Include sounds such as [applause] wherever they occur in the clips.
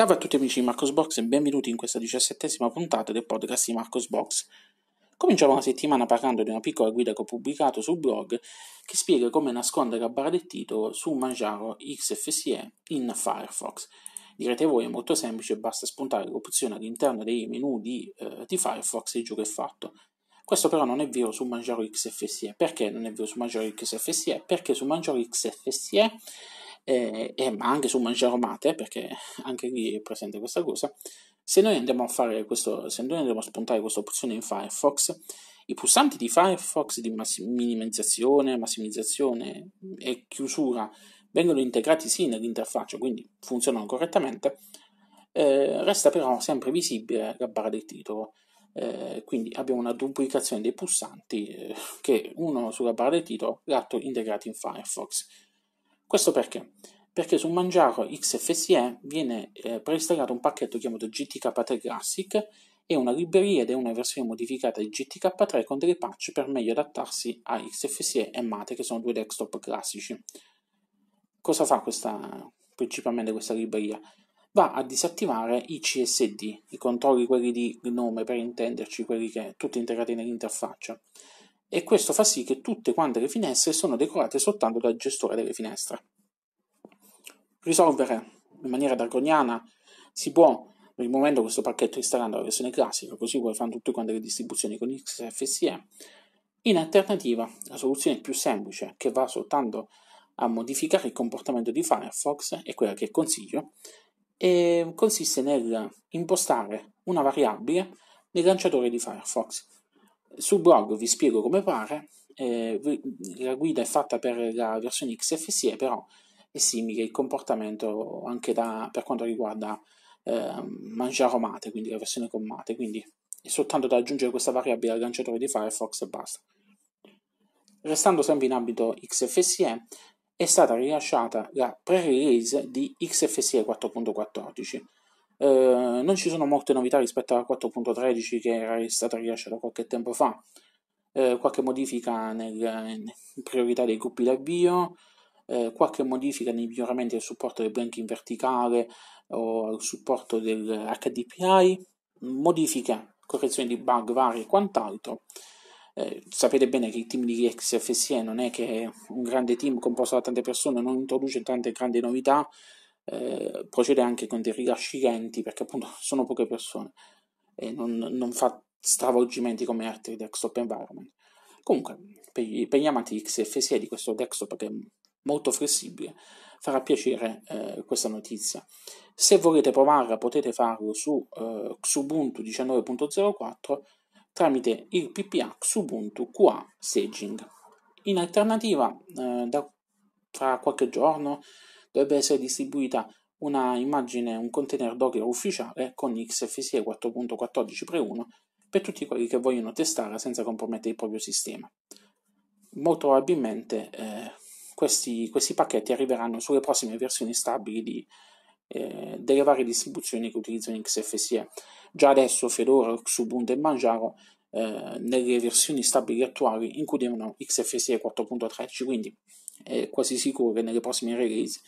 Salve a tutti amici di Marcosbox e benvenuti in questa diciassettesima puntata del podcast di Marcosbox. Cominciamo la settimana parlando di una piccola guida che ho pubblicato sul blog che spiega come nascondere la barra del titolo su Manjaro XFCE in Firefox. Direte voi è molto semplice, basta spuntare l'opzione all'interno dei menu di, eh, di Firefox e il gioco è fatto. Questo però non è vero su Manjaro XFSE. Perché non è vero su Manjaro XFSE? Perché su Manjaro XFSE eh, eh, ma anche su Mangiaromate, perché anche lì è presente questa cosa, se noi andiamo a fare questo, se noi andiamo a spuntare questa opzione in Firefox, i pulsanti di Firefox di massim- minimizzazione, massimizzazione e chiusura vengono integrati sì nell'interfaccia, quindi funzionano correttamente, eh, resta però sempre visibile la barra del titolo. Eh, quindi abbiamo una duplicazione dei pulsanti eh, che uno sulla barra del titolo, l'altro integrato in Firefox. Questo perché? Perché su Mangiaro XFSE viene eh, preinstallato un pacchetto chiamato GTK3 Classic e una libreria ed è una versione modificata di GTK3 con delle patch per meglio adattarsi a XFSE e Mate, che sono due desktop classici. Cosa fa questa, principalmente questa libreria? Va a disattivare i CSD, i controlli quelli di nome per intenderci, quelli che tutti integrati nell'interfaccia e questo fa sì che tutte quante le finestre sono decorate soltanto dal gestore delle finestre. Risolvere in maniera draconiana si può per il momento questo pacchetto installando la versione classica, così come fanno tutte quante le distribuzioni con XFSE. In alternativa, la soluzione più semplice che va soltanto a modificare il comportamento di Firefox è quella che consiglio e consiste nel impostare una variabile nel lanciatore di Firefox sul blog vi spiego come pare eh, la guida è fatta per la versione XFSE, però è simile il comportamento anche da, per quanto riguarda eh, mangiare mate, quindi la versione con mate, quindi è soltanto da aggiungere questa variabile al lanciatore di Firefox e basta. Restando sempre in ambito XFSE, è stata rilasciata la pre-release di XFSE 4.14 eh, non ci sono molte novità rispetto alla 4.13 che era stata rilasciata qualche tempo fa, eh, qualche modifica nelle priorità dei gruppi d'avvio, eh, qualche modifica nei miglioramenti al supporto del blanking verticale o al supporto del HDPI, modifiche, correzioni di bug vari e quant'altro. Eh, sapete bene che il team di XFSE non è che un grande team composto da tante persone non introduce tante grandi novità, eh, procede anche con dei rilasci lenti perché appunto [laughs] sono poche persone e non, non fa stravolgimenti come altri desktop environment. Comunque, per gli, per gli amanti XFSE di questo desktop che è molto flessibile, farà piacere eh, questa notizia. Se volete provarla potete farlo su eh, Xubuntu 19.04 tramite il PPA Xubuntu QA Staging. In alternativa, eh, da, fra qualche giorno dovrebbe essere distribuita una immagine, un container Docker ufficiale con XFCE pre-1 per tutti quelli che vogliono testare senza compromettere il proprio sistema. Molto probabilmente eh, questi, questi, pacchetti arriveranno sulle prossime versioni stabili di, eh, delle varie distribuzioni che utilizzano XFCE. Già adesso Fedora, Xubuntu e Manjaro eh, nelle versioni stabili attuali includono XFCE 4.13, quindi è quasi sicuro che nelle prossime release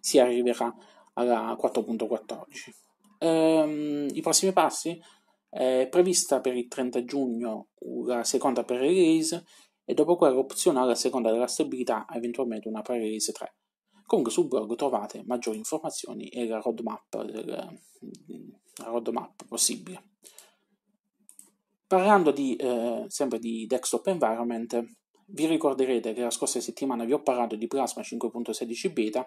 si arriverà alla 4.14. Ehm, I prossimi passi? È eh, prevista per il 30 giugno la seconda pre-release e dopo quella opzionale a seconda della stabilità eventualmente una pre-release 3. Comunque sul blog trovate maggiori informazioni e la roadmap, del, la roadmap possibile. Parlando di, eh, sempre di desktop environment, vi ricorderete che la scorsa settimana vi ho parlato di Plasma 5.16 beta,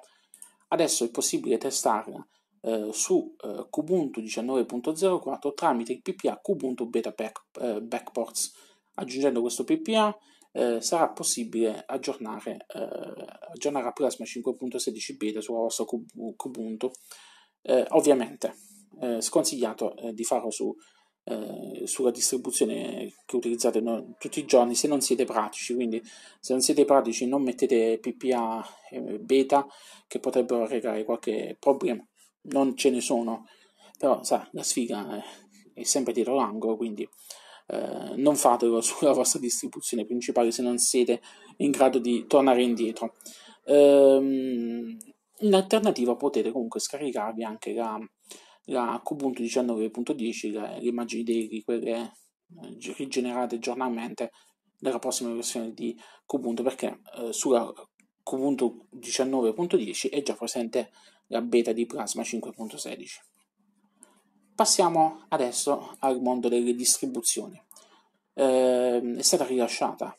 adesso è possibile testarla eh, su eh, Kubuntu 19.04 tramite il PPA Kubuntu Beta Back, eh, Backports. Aggiungendo questo PPA eh, sarà possibile aggiornare, eh, aggiornare a Plasma 5.16 beta sulla vostra Kubuntu. Eh, ovviamente sconsigliato di farlo su eh, sulla distribuzione che utilizzate no, tutti i giorni se non siete pratici quindi se non siete pratici non mettete ppa eh, beta che potrebbero arrecare qualche problema non ce ne sono però sa la sfiga è, eh, è sempre dietro l'angolo quindi eh, non fatelo [laughs] sulla vostra distribuzione principale se non siete in grado di tornare indietro ehm, in alternativa potete comunque scaricarvi anche la la Kubuntu 19.10, le, immagini di quelle eh, rigenerate giornalmente dalla prossima versione di Kubuntu, perché eh, sulla Kubuntu 19.10 è già presente la beta di Plasma 5.16. Passiamo adesso al mondo delle distribuzioni. Eh, è stata rilasciata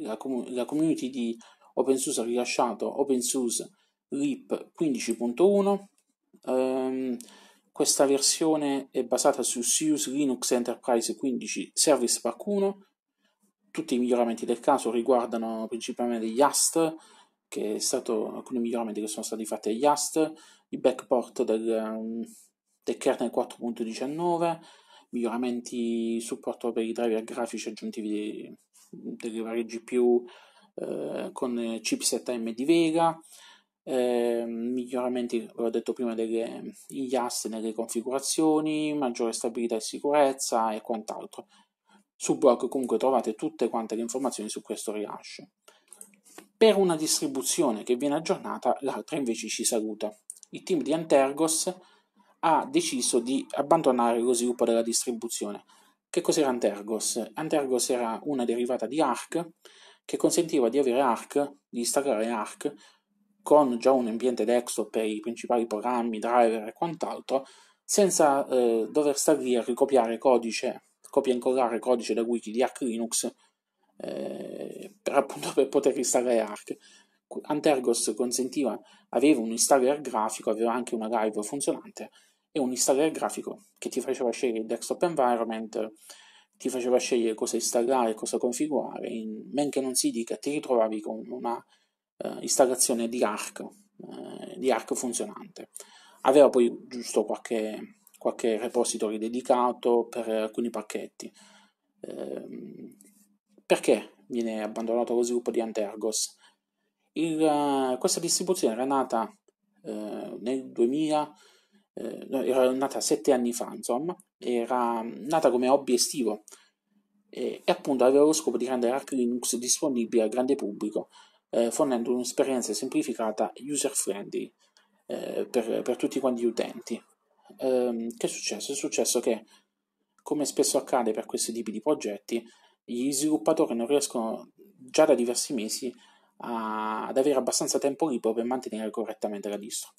la, com- la community di OpenSUSE ha rilasciato OpenSUSE RIP 15.1 ehm, questa versione è basata su SUSE Linux Enterprise 15 Service Pack 1. Tutti i miglioramenti del caso riguardano principalmente gli AST, che è stato alcuni miglioramenti che sono stati fatti agli AST, il backport del, um, del kernel 4.19, miglioramenti supporto per i driver grafici aggiuntivi di, delle varie GPU eh, con chipset AMD Vega, eh, miglioramenti, l'ho detto prima, degli eh, IAS nelle configurazioni, maggiore stabilità e sicurezza e quant'altro. Sul blog comunque trovate tutte quante le informazioni su questo rilascio. Per una distribuzione che viene aggiornata, l'altra invece ci saluta. Il team di Antergos ha deciso di abbandonare lo sviluppo della distribuzione. Che cos'era Antergos? Antergos era una derivata di Arc che consentiva di avere Arc, di installare Arc con già un ambiente desktop per i principali programmi, driver e quant'altro, senza eh, dover stare lì a ricopiare codice, copia e incollare codice da wiki di Arch Linux eh, per, appunto per poter installare Arch. Antergos consentiva, aveva un installer grafico, aveva anche una live funzionante e un installer grafico che ti faceva scegliere il desktop environment, ti faceva scegliere cosa installare, cosa configurare, in, men che non si dica ti ritrovavi con una eh, installazione di ARC, eh, di ARC funzionante. Aveva poi giusto qualche, qualche repository dedicato per alcuni pacchetti. Eh, perché viene abbandonato lo sviluppo di Antergos? Il, eh, questa distribuzione era nata eh, nel 2000 eh, era nata sette anni fa, insomma, era nata come hobby estivo e, e, appunto aveva lo scopo di rendere Arch Linux disponibile al grande pubblico eh, fornendo un'esperienza semplificata user-friendly eh, per, per, tutti quanti gli utenti. Ehm, che è successo? È successo che, come spesso accade per questi tipi di progetti, gli sviluppatori non riescono già da diversi mesi a, ad avere abbastanza tempo libero per mantenere correttamente la distro.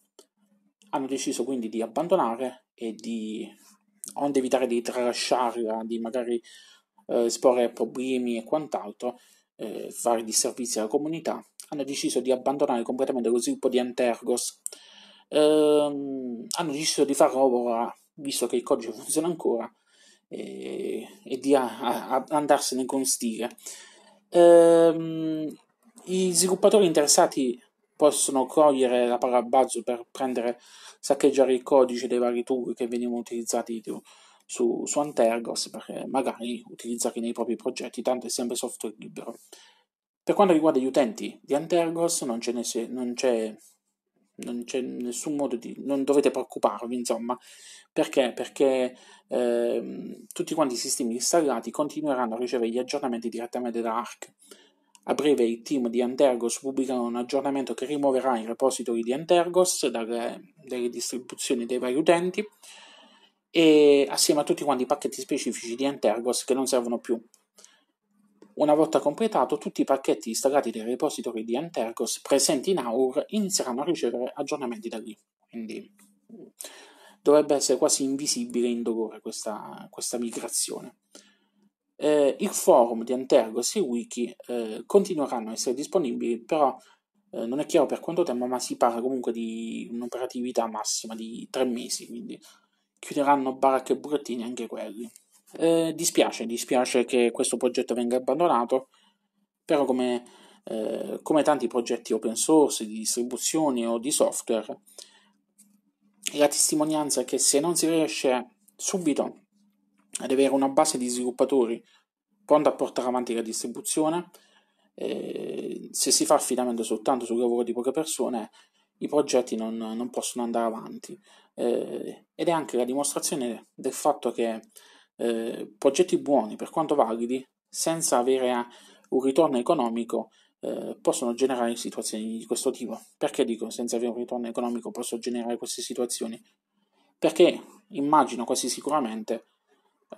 Hanno deciso quindi di abbandonare e di, onde evitare di tralasciarla, di magari eh, esporre problemi e quant'altro, eh, fare disservizi alla comunità, hanno deciso di abbandonare completamente lo sviluppo di Antergos. Ehm, hanno deciso di farlo ora, visto che il codice funziona ancora, e, e di a, a, andarsene con stile. Ehm, I sviluppatori interessati possono cogliere la parola buzz per prendere, saccheggiare il codice dei vari tool che venivano utilizzati su, su Antergos perché magari utilizzarli nei propri progetti, tanto è sempre software libero. Per quanto riguarda gli utenti di Antergos non c'è, non c'è, non c'è nessun modo di... non dovete preoccuparvi insomma perché? Perché eh, tutti quanti i sistemi installati continueranno a ricevere gli aggiornamenti direttamente da ARC. A breve il team di Antergos pubblicherà un aggiornamento che rimuoverà i repository di Antergos dalle, dalle distribuzioni dei vari utenti e assieme a tutti quanti i pacchetti specifici di Antergos che non servono più. Una volta completato, tutti i pacchetti installati dai repository di Antergos presenti in Aur inizieranno a ricevere aggiornamenti da lì. Quindi dovrebbe essere quasi invisibile e indolore questa, questa migrazione. Eh, il forum di Antergos e Wiki eh, continueranno a essere disponibili, però eh, non è chiaro per quanto tempo, ma si parla comunque di un'operatività massima di tre mesi, quindi chiuderanno baracche e burattini anche quelli. Eh, dispiace, dispiace che questo progetto venga abbandonato, però come, eh, come tanti progetti open source, di distribuzioni o di software, la testimonianza è che se non si riesce subito ad avere una base di sviluppatori pronta a portare avanti la distribuzione, eh, se si fa affidamento soltanto sul lavoro di poche persone, i progetti non, non possono andare avanti eh, ed è anche la dimostrazione del fatto che eh, progetti buoni, per quanto validi, senza avere un ritorno economico, eh, possono generare situazioni di questo tipo. Perché dico senza avere un ritorno economico posso generare queste situazioni? Perché immagino quasi sicuramente,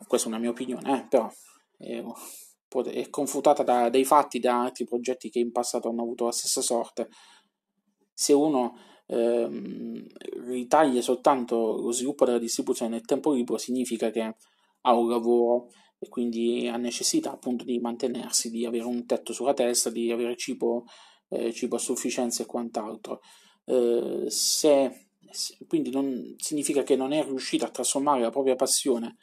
questa è una mia opinione, eh, però è confutata da, dai fatti da altri progetti che in passato hanno avuto la stessa sorte, se uno ehm, ritaglia soltanto lo sviluppo della distribuzione nel tempo libero significa che ha un lavoro e quindi ha necessità appunto di mantenersi, di avere un tetto sulla testa, di avere cibo, eh, cibo a sufficienza e quant'altro. Eh, se, se, quindi non, significa che non è riuscito a trasformare la propria passione,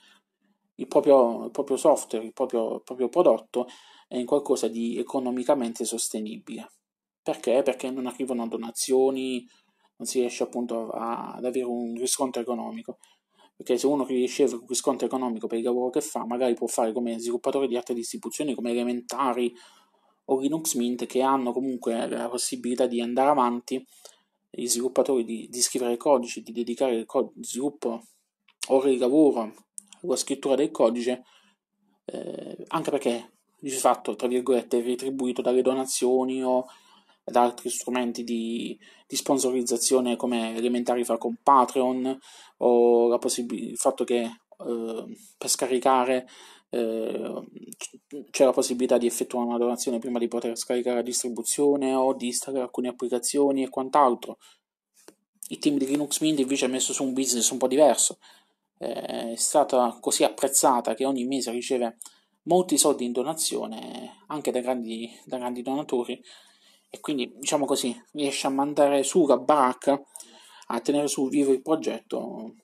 il proprio, il proprio software, il proprio, il proprio prodotto in qualcosa di economicamente sostenibile. Perché? Perché non arrivano donazioni, non si riesce appunto a, ad avere un riscontro economico. Perché se uno riceve un riscontro economico per il lavoro che fa, magari può fare come sviluppatore di altre distribuzioni, come elementari o Linux Mint, che hanno comunque la possibilità di andare avanti, gli sviluppatori di, di scrivere codici, di dedicare il co- sviluppo, ore di lavoro alla scrittura del codice, eh, anche perché di fatto, tra virgolette, è retribuito dalle donazioni o ed altri strumenti di, di sponsorizzazione come elementari fa con Patreon o possib- il fatto che eh, per scaricare eh, c'è la possibilità di effettuare una donazione prima di poter scaricare la distribuzione o di installare alcune applicazioni e quant'altro. Il team di Linux Mint invece ha messo su un business un po' diverso, eh, è stata così apprezzata che ogni mese riceve molti soldi in donazione anche da grandi, da grandi donatori e quindi diciamo così riesce a mandare su la baracca, a tenere su vivo il progetto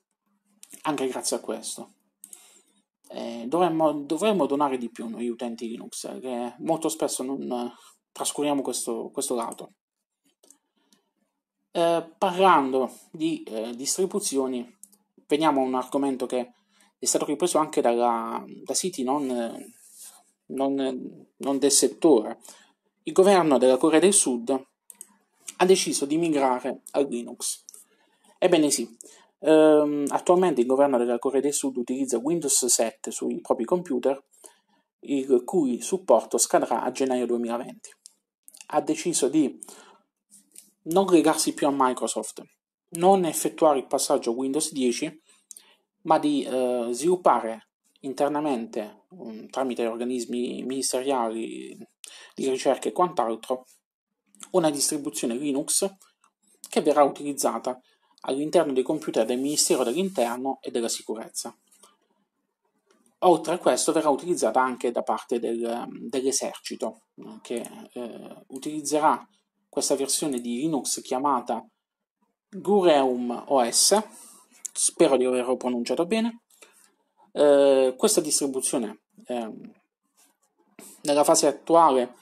anche grazie a questo. dovremmo, dovremmo, donare di più noi utenti Linux, che molto spesso non eh, trascuriamo questo, questo lato. Eh, parlando di eh, distribuzioni, veniamo a un argomento che è stato ripreso anche dalla, da siti non, non, non del settore, il governo della Corea del Sud ha deciso di migrare a Linux. Ebbene sì, ehm, attualmente il governo della Corea del Sud utilizza Windows 7 sui propri computer, il cui supporto scadrà a gennaio 2020. Ha deciso di non legarsi più a Microsoft, non effettuare il passaggio a Windows 10, ma di eh, sviluppare internamente, um, tramite organismi ministeriali di ricerca e quant'altro, una distribuzione Linux che verrà utilizzata all'interno dei computer del Ministero dell'Interno e della Sicurezza. Oltre a questo verrà utilizzata anche da parte del, dell'esercito che eh, utilizzerà questa versione di Linux chiamata Gureum OS, spero di averlo pronunciato bene. Eh, questa distribuzione eh, nella fase attuale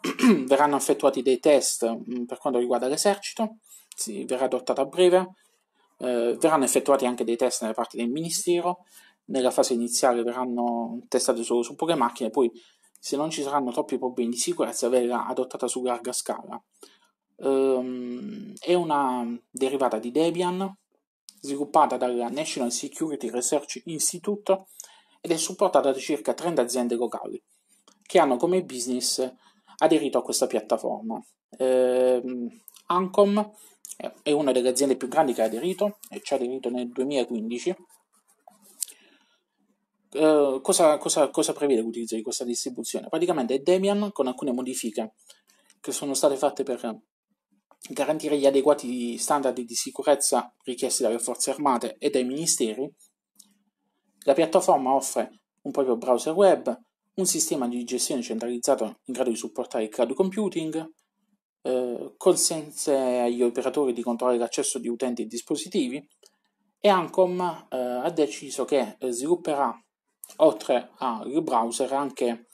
[clears throat] verranno effettuati dei test mm, per quanto riguarda l'esercito, si verrà adottata a breve, eh, verranno effettuati anche dei test nelle parti del ministero, nella fase iniziale verranno testate solo su poche macchine, poi se non ci saranno troppi problemi di sicurezza verrà adottata su larga scala. Um, è una derivata di Debian sviluppata dalla National Security Research Institute ed è supportata da circa 30 aziende locali che hanno come business aderito a questa piattaforma. Eh, Ancom è una delle aziende più grandi che ha aderito e ci ha aderito nel 2015. Eh, cosa, cosa, cosa prevede l'utilizzo di questa distribuzione? Praticamente è Debian con alcune modifiche che sono state fatte per garantire gli adeguati standard di sicurezza richiesti dalle forze armate e dai ministeri. La piattaforma offre un proprio browser web, un sistema di gestione centralizzato in grado di supportare il cloud computing, eh, consente agli operatori di controllare l'accesso di utenti e dispositivi e Ancom eh, ha deciso che eh, svilupperà, oltre al browser, anche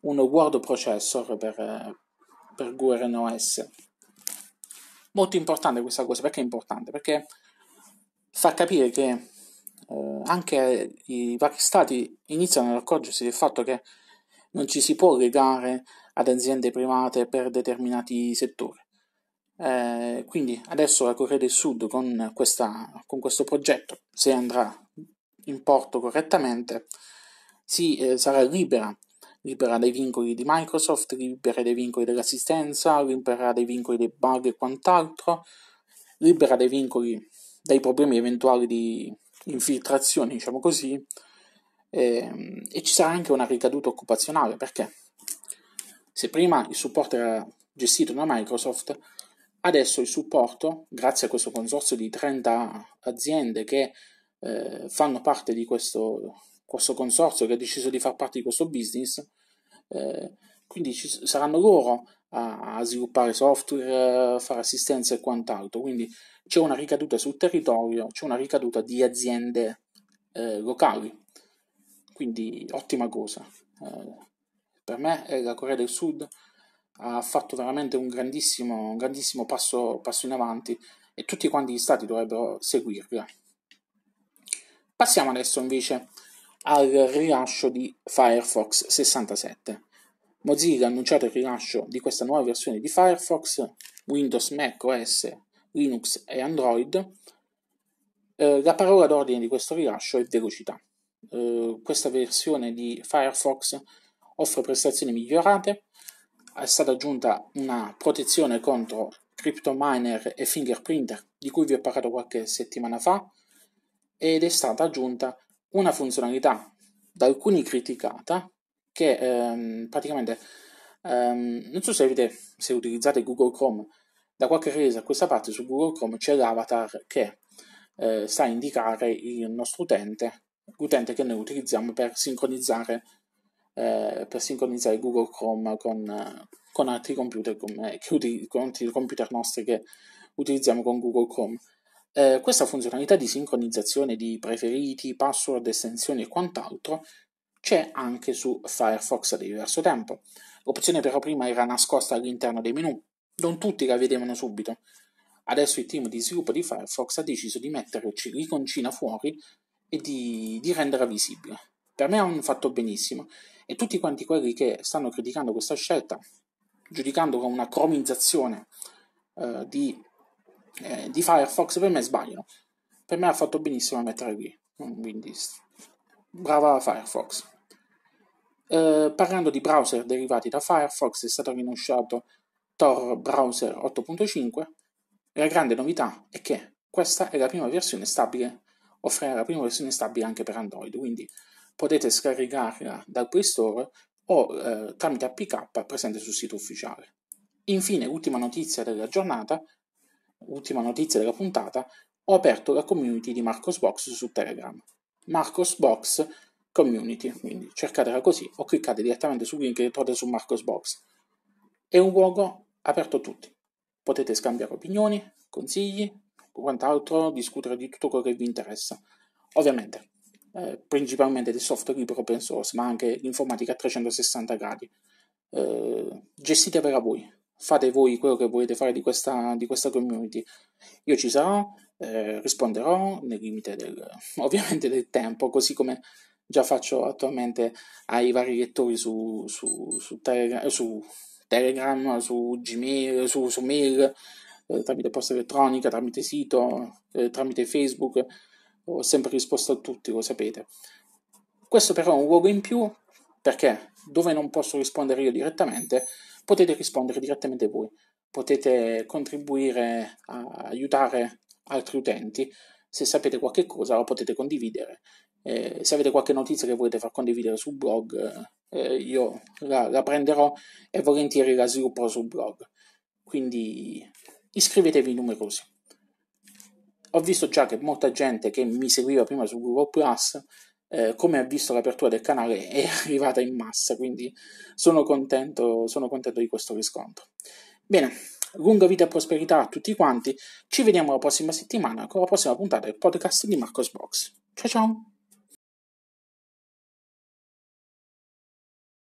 un word processor per, eh, per OS. Molto importante questa cosa, perché è importante? Perché fa capire che eh, anche i vari stati iniziano ad accorgersi del fatto che non ci si può legare ad aziende private per determinati settori. Eh, quindi adesso la Corea del Sud con, questa, con, questo progetto, se andrà in porto correttamente, si, eh, sarà libera, libera dai vincoli di Microsoft, libera dai vincoli dell'assistenza, libera dai vincoli dei bug e quant'altro, libera dai vincoli, dei problemi eventuali di, infiltrazioni, diciamo così, ehm, e ci sarà anche una ricaduta occupazionale, perché se prima il supporto era gestito da Microsoft, adesso il supporto, grazie a questo consorzio di 30 aziende che eh, fanno parte di questo, questo, consorzio, che ha deciso di far parte di questo business, eh, quindi ci saranno loro a, a sviluppare software, eh, fare assistenza e quant'altro. Quindi c'è una ricaduta sul territorio, c'è una ricaduta di aziende eh, locali. Quindi ottima cosa. Eh, per me eh, la Corea del Sud ha fatto veramente un grandissimo, un grandissimo passo, passo in avanti e tutti quanti gli stati dovrebbero seguirla. Passiamo adesso invece al rilascio di Firefox 67. Mozilla ha annunciato il rilascio di questa nuova versione di Firefox, Windows, Mac OS, Linux e Android. Eh, la parola d'ordine di questo rilascio è velocità. Eh, questa versione di Firefox offre prestazioni migliorate, è stata aggiunta una protezione contro crypto miner e Fingerprinter, di cui vi ho parlato qualche settimana fa, ed è stata aggiunta una funzionalità da alcuni criticata, che ehm, praticamente ehm, non so se avete se utilizzate Google Chrome da qualche resa a questa parte su Google Chrome c'è l'avatar che eh, sta indicare il nostro utente l'utente che noi utilizziamo per sincronizzare eh, per sincronizzare Google Chrome con, con altri computer come, che, con altri computer nostri che utilizziamo con Google Chrome eh, questa funzionalità di sincronizzazione di preferiti, password, estensioni e quant'altro c'è anche su Firefox da diverso tempo. L'opzione però prima era nascosta all'interno dei menu, non tutti la vedevano subito. Adesso il team di sviluppo di Firefox ha deciso di metterci l'iconcina fuori e di, di renderla visibile. Per me è un fatto benissimo e tutti quanti quelli che stanno criticando questa scelta, giudicandola una cromizzazione eh, di, eh, di, Firefox, per me sbagliano. Per me ha fatto benissimo a mettere qui. Quindi, brava Firefox. Eh, parlando di browser derivati da Firefox, è stato rinunciato Tor Browser 8.5 la grande novità è che questa è la prima versione stabile, offre la prima versione stabile anche per Android, quindi potete scaricarla dal Play Store o eh, tramite APK presente sul sito ufficiale. Infine, ultima notizia della giornata, ultima notizia della puntata, ho aperto la community di Marcosbox su Telegram. Marcosbox community, quindi cercatela così o cliccate direttamente sul link che trovate su Marcosbox. È un luogo aperto a tutti, potete scambiare opinioni, consigli, quant'altro, discutere di tutto quello che vi interessa. Ovviamente, eh, principalmente del software libero open source, ma anche l'informatica a 360 gradi. Eh, gestitevela voi, fate voi quello che volete fare di questa, di questa community. Io ci sarò, eh, risponderò nel limite del, ovviamente del tempo, così come già faccio attualmente ai vari lettori su, su, su, Telegram, eh, su Telegram, su Gmail, su, su mail, eh, tramite posta elettronica, tramite sito, eh, tramite Facebook. Ho sempre risposto a tutti, lo sapete. Questo però è un luogo in più perché dove non posso rispondere io direttamente, potete rispondere direttamente voi. Potete contribuire a aiutare altri utenti. Se sapete qualche cosa lo potete condividere eh, se avete qualche notizia che volete far condividere sul blog, eh, io la, la prenderò e volentieri la svilupperò sul blog. Quindi iscrivetevi numerosi. Ho visto già che molta gente che mi seguiva prima su Google Plus eh, come ha visto l'apertura del canale [laughs] è arrivata in massa, quindi sono contento, sono contento di questo riscontro. Bene, lunga vita e prosperità a tutti quanti, ci vediamo la prossima settimana con la prossima puntata del podcast di Marcos Box. Ciao ciao!